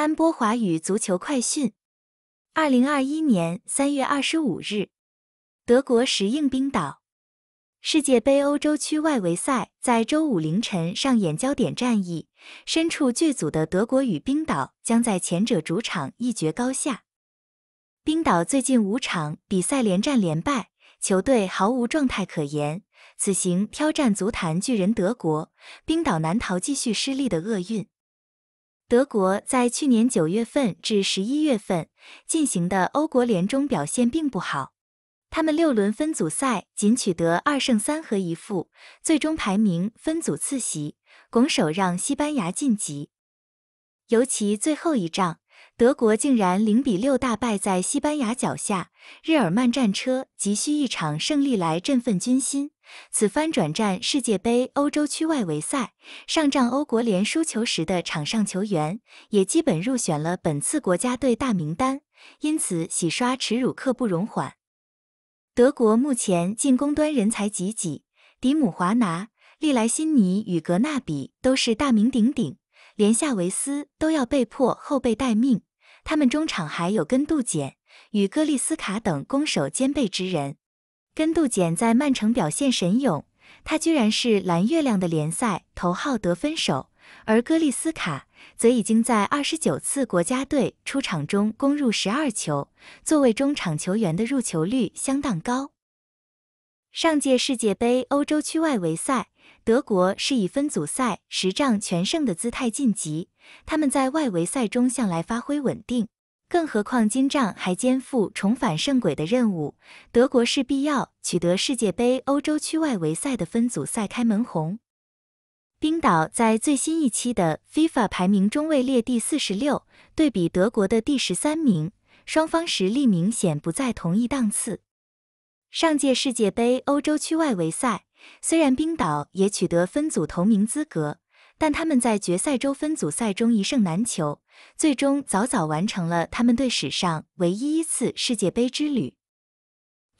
安波华语足球快讯：二零二一年三月二十五日，德国石硬冰岛世界杯欧洲区外围赛在周五凌晨上演焦点战役。身处剧组的德国与冰岛将在前者主场一决高下。冰岛最近五场比赛连战连败，球队毫无状态可言。此行挑战足坛巨人德国，冰岛难逃继续失利的厄运。德国在去年九月份至十一月份进行的欧国联中表现并不好，他们六轮分组赛仅取得二胜三和一负，最终排名分组次席，拱手让西班牙晋级。尤其最后一仗，德国竟然零比六大败在西班牙脚下，日耳曼战车急需一场胜利来振奋军心。此番转战世界杯欧洲区外围赛，上仗欧国联输球时的场上球员，也基本入选了本次国家队大名单，因此洗刷耻辱刻不容缓。德国目前进攻端人才济济，迪姆、华拿、利莱辛尼与格纳比都是大名鼎鼎，连夏维斯都要被迫后备待命。他们中场还有根杜简与戈利斯卡等攻守兼备之人。根杜简在曼城表现神勇，他居然是蓝月亮的联赛头号得分手，而戈利斯卡则已经在二十九次国家队出场中攻入十二球，作为中场球员的入球率相当高。上届世界杯欧洲区外围赛，德国是以分组赛十战全胜的姿态晋级，他们在外围赛中向来发挥稳定。更何况，金帐还肩负重返圣轨的任务，德国势必要取得世界杯欧洲区外围赛的分组赛开门红。冰岛在最新一期的 FIFA 排名中位列第四十六，对比德国的第十三名，双方实力明显不在同一档次。上届世界杯欧洲区外围赛，虽然冰岛也取得分组头名资格。但他们在决赛周分组赛中一胜难求，最终早早完成了他们队史上唯一一次世界杯之旅。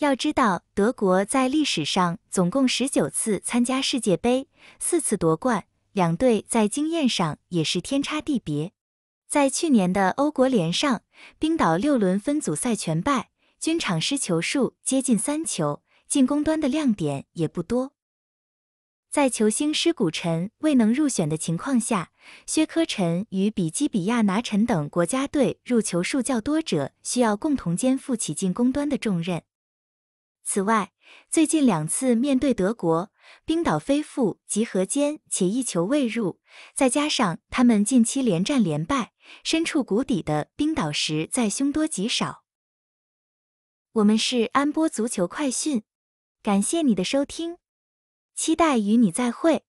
要知道，德国在历史上总共十九次参加世界杯，四次夺冠，两队在经验上也是天差地别。在去年的欧国联上，冰岛六轮分组赛全败，均场失球数接近三球，进攻端的亮点也不多。在球星施古臣未能入选的情况下，薛科臣与比基比亚拿臣等国家队入球数较多者，需要共同肩负起进攻端的重任。此外，最近两次面对德国、冰岛，飞赴集和间且一球未入，再加上他们近期连战连败，身处谷底的冰岛实在凶多吉少。我们是安波足球快讯，感谢你的收听。期待与你再会。